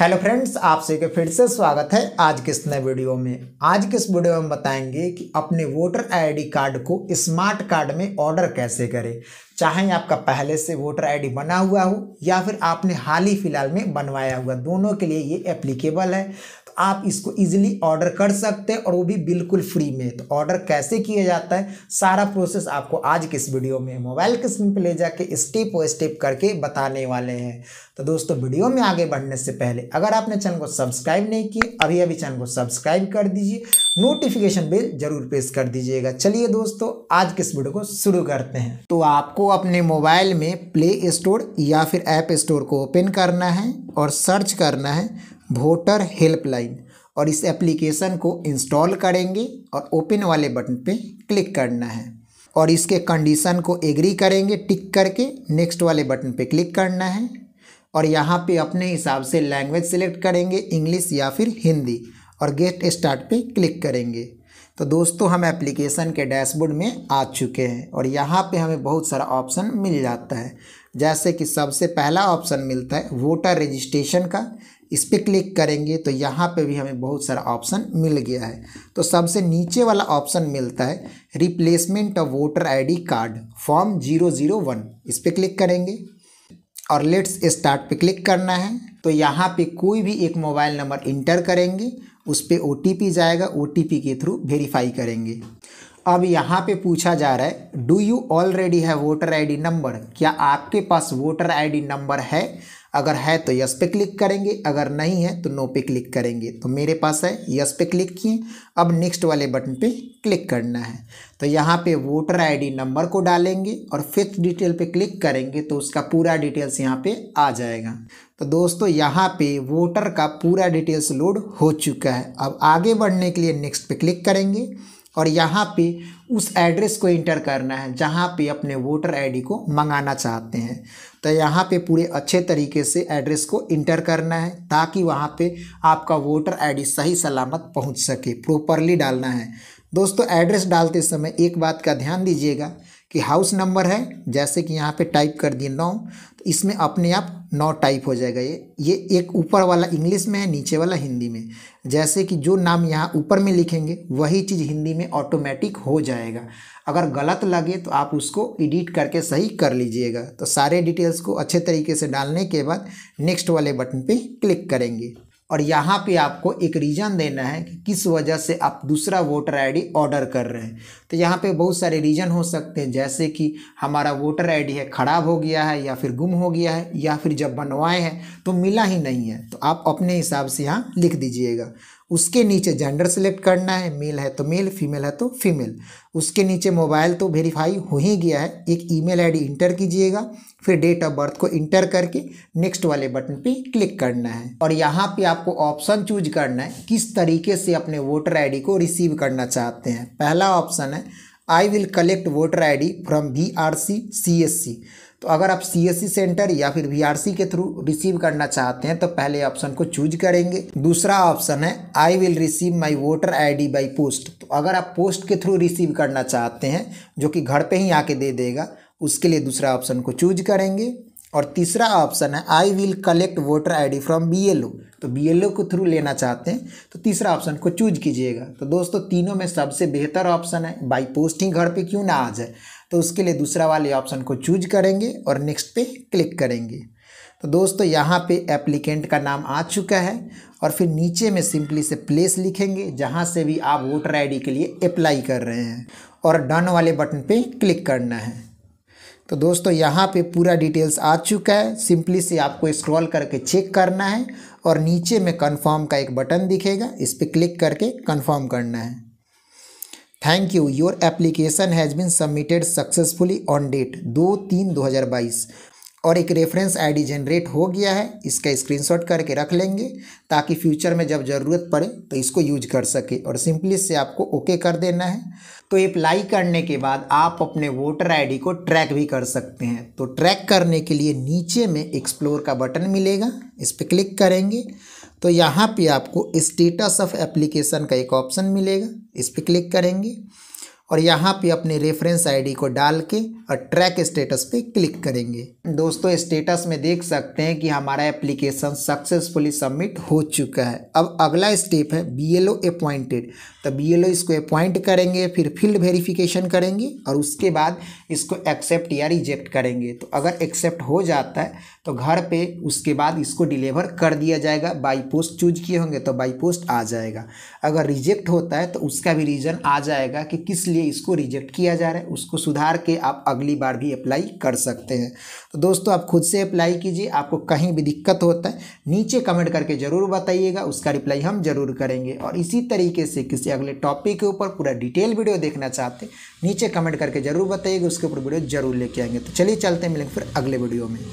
hello friends आप सभी के फिर से स्वागत है आज के इस नए वीडियो में आज के इस वीडियो में बताएंगे कि अपने वोटर आईडी कार्ड को स्मार्ट कार्ड में ऑर्डर कैसे करें चाहे आपका पहले से वोटर आईडी बना हुआ हो या फिर आपने हाल ही फिलहाल में बनवाया हुआ दोनों के लिए ये एप्लीकेबल है आप इसको इजीली ऑर्डर कर सकते हैं और वो भी बिल्कुल फ्री में तो ऑर्डर कैसे किया जाता है सारा प्रोसेस आपको आज के इस वीडियो में मोबाइल के स्क्रीन पर ले जाके स्टेप बाई स्टेप करके बताने वाले हैं तो दोस्तों वीडियो में आगे बढ़ने से पहले अगर आपने चैनल को सब्सक्राइब नहीं किए अभी अभी चैनल को सब्सक्राइब कर दीजिए नोटिफिकेशन बेल जरूर प्रेस कर दीजिएगा चलिए दोस्तों आज के इस वीडियो को शुरू करते हैं तो आपको अपने मोबाइल में प्ले स्टोर या फिर ऐप स्टोर को ओपन करना है और सर्च करना है वोटर हेल्पलाइन और इस एप्लीकेशन को इंस्टॉल करेंगे और ओपन वाले बटन पे क्लिक करना है और इसके कंडीशन को एग्री करेंगे टिक करके नेक्स्ट वाले बटन पे क्लिक करना है और यहाँ पे अपने हिसाब से लैंग्वेज सेलेक्ट करेंगे इंग्लिश या फिर हिंदी और गेट स्टार्ट पे क्लिक करेंगे तो दोस्तों हम एप्लीकेशन के डैशबोर्ड में आ चुके हैं और यहाँ पे हमें बहुत सारा ऑप्शन मिल जाता है जैसे कि सबसे पहला ऑप्शन मिलता है वोटर रजिस्ट्रेशन का इस पर क्लिक करेंगे तो यहाँ पे भी हमें बहुत सारा ऑप्शन मिल गया है तो सबसे नीचे वाला ऑप्शन मिलता है replacement of voter ID card form zero zero one इस पर क्लिक करेंगे और लेट्स स्टार्ट पे क्लिक करना है तो यहाँ पे कोई भी एक मोबाइल नंबर इंटर करेंगे उस पर ओ जाएगा ओ के थ्रू वेरीफाई करेंगे अब यहाँ पे पूछा जा रहा है do you already have voter ID number क्या आपके पास वोटर आईडी नंबर है अगर है तो यस पे क्लिक करेंगे अगर नहीं है तो नो पे क्लिक करेंगे तो मेरे पास है यस पे क्लिक किए अब नेक्स्ट वाले बटन पे क्लिक करना है तो यहाँ पे वोटर आईडी नंबर को डालेंगे और फिफ्थ डिटेल पे क्लिक करेंगे तो उसका पूरा डिटेल्स यहाँ पे आ जाएगा तो दोस्तों यहाँ पे वोटर का पूरा डिटेल्स लोड हो चुका है अब आगे बढ़ने के लिए नेक्स्ट पे क्लिक करेंगे और यहाँ पे उस एड्रेस को इंटर करना है जहाँ पे अपने वोटर आईडी को मंगाना चाहते हैं तो यहाँ पे पूरे अच्छे तरीके से एड्रेस को इंटर करना है ताकि वहाँ पे आपका वोटर आईडी सही सलामत पहुँच सके प्रॉपरली डालना है दोस्तों एड्रेस डालते समय एक बात का ध्यान दीजिएगा कि हाउस नंबर है जैसे कि यहाँ पे टाइप कर दिए नौ तो इसमें अपने आप नौ टाइप हो जाएगा ये ये एक ऊपर वाला इंग्लिश में है नीचे वाला हिंदी में जैसे कि जो नाम यहाँ ऊपर में लिखेंगे वही चीज़ हिंदी में ऑटोमेटिक हो जाएगा अगर गलत लगे तो आप उसको एडिट करके सही कर लीजिएगा तो सारे डिटेल्स को अच्छे तरीके से डालने के बाद नेक्स्ट वाले बटन पर क्लिक करेंगे और यहाँ पे आपको एक रीज़न देना है कि किस वजह से आप दूसरा वोटर आईडी ऑर्डर कर रहे हैं तो यहाँ पे बहुत सारे रीज़न हो सकते हैं जैसे कि हमारा वोटर आईडी है ख़राब हो गया है या फिर गुम हो गया है या फिर जब बनवाए हैं तो मिला ही नहीं है तो आप अपने हिसाब से यहाँ लिख दीजिएगा उसके नीचे जेंडर सेलेक्ट करना है मेल है तो मेल फीमेल है तो फीमेल उसके नीचे मोबाइल तो वेरीफाई हो ही गया है एक ईमेल आईडी इंटर कीजिएगा फिर डेट ऑफ बर्थ को इंटर करके नेक्स्ट वाले बटन पे क्लिक करना है और यहाँ पे आप आपको ऑप्शन चूज करना है किस तरीके से अपने वोटर आईडी को रिसीव करना चाहते हैं पहला ऑप्शन है I will collect voter ID from V R C C S C तो अगर आप सी सेंटर या फिर वी के थ्रू रिसीव करना चाहते हैं तो पहले ऑप्शन को चूज करेंगे दूसरा ऑप्शन है I will receive my voter I D by post तो अगर आप पोस्ट के थ्रू रिसीव करना चाहते हैं जो कि घर पर ही आके दे देगा उसके लिए दूसरा ऑप्शन को चूज करेंगे और तीसरा ऑप्शन है I will collect voter ID from BLO तो बीएलओ के थ्रू लेना चाहते हैं तो तीसरा ऑप्शन को चूज कीजिएगा तो दोस्तों तीनों में सबसे बेहतर ऑप्शन है बाई पोस्टिंग घर पे क्यों ना आ जाए तो उसके लिए दूसरा वाले ऑप्शन को चूज करेंगे और नेक्स्ट पे क्लिक करेंगे तो दोस्तों यहाँ पे एप्लीकेंट का नाम आ चुका है और फिर नीचे में सिंपली से प्लेस लिखेंगे जहाँ से भी आप वोटर आईडी के लिए अप्लाई कर रहे हैं और डन वाले बटन पे क्लिक करना है तो दोस्तों यहाँ पे पूरा डिटेल्स आ चुका है सिंपली से आपको स्क्रॉल करके चेक करना है और नीचे में कन्फर्म का एक बटन दिखेगा इस पर क्लिक करके कन्फर्म करना है thank you your application has been submitted successfully on date दो तीन दो हज़ार बाईस और एक रेफरेंस आईडी जनरेट हो गया है इसका स्क्रीनशॉट करके रख लेंगे ताकि फ्यूचर में जब ज़रूरत पड़े तो इसको यूज कर सके और सिंपली से आपको ओके कर देना है तो अप्लाई करने के बाद आप अपने वोटर आईडी को ट्रैक भी कर सकते हैं तो ट्रैक करने के लिए नीचे में एक्सप्लोर का बटन मिलेगा इस पर क्लिक करेंगे तो यहाँ पर आपको स्टेटस ऑफ एप्लीकेशन का एक ऑप्शन मिलेगा इस पर क्लिक करेंगे और यहाँ पे अपने रेफरेंस आईडी को डाल के और ट्रैक स्टेटस पे क्लिक करेंगे दोस्तों स्टेटस में देख सकते हैं कि हमारा एप्लीकेशन सक्सेसफुली सबमिट हो चुका है अब अगला स्टेप है बी एल ओ अपॉइंटेड तो बी एल ओ इसको अपॉइंट करेंगे फिर फील्ड वेरिफिकेशन करेंगे और उसके बाद इसको एक्सेप्ट या रिजेक्ट करेंगे तो अगर एक्सेप्ट हो जाता है तो घर पर उसके बाद इसको डिलीवर कर दिया जाएगा बाई पोस्ट चूज किए होंगे तो बाई पोस्ट आ जाएगा अगर रिजेक्ट होता है तो उसका भी रीज़न आ जाएगा कि किस इसलिए इसको रिजेक्ट किया जा रहा है उसको सुधार के आप अगली बार भी अप्लाई कर सकते हैं तो दोस्तों आप खुद से अप्लाई कीजिए आपको कहीं भी दिक्कत होता है नीचे कमेंट करके ज़रूर बताइएगा उसका रिप्लाई हम जरूर करेंगे और इसी तरीके से किसी अगले टॉपिक के ऊपर पूरा डिटेल वीडियो देखना चाहते हैं नीचे कमेंट करके ज़रूर बताइएगा उसके ऊपर वीडियो जरूर लेके आएंगे तो चलिए चलते मिलेंगे फिर अगले वीडियो में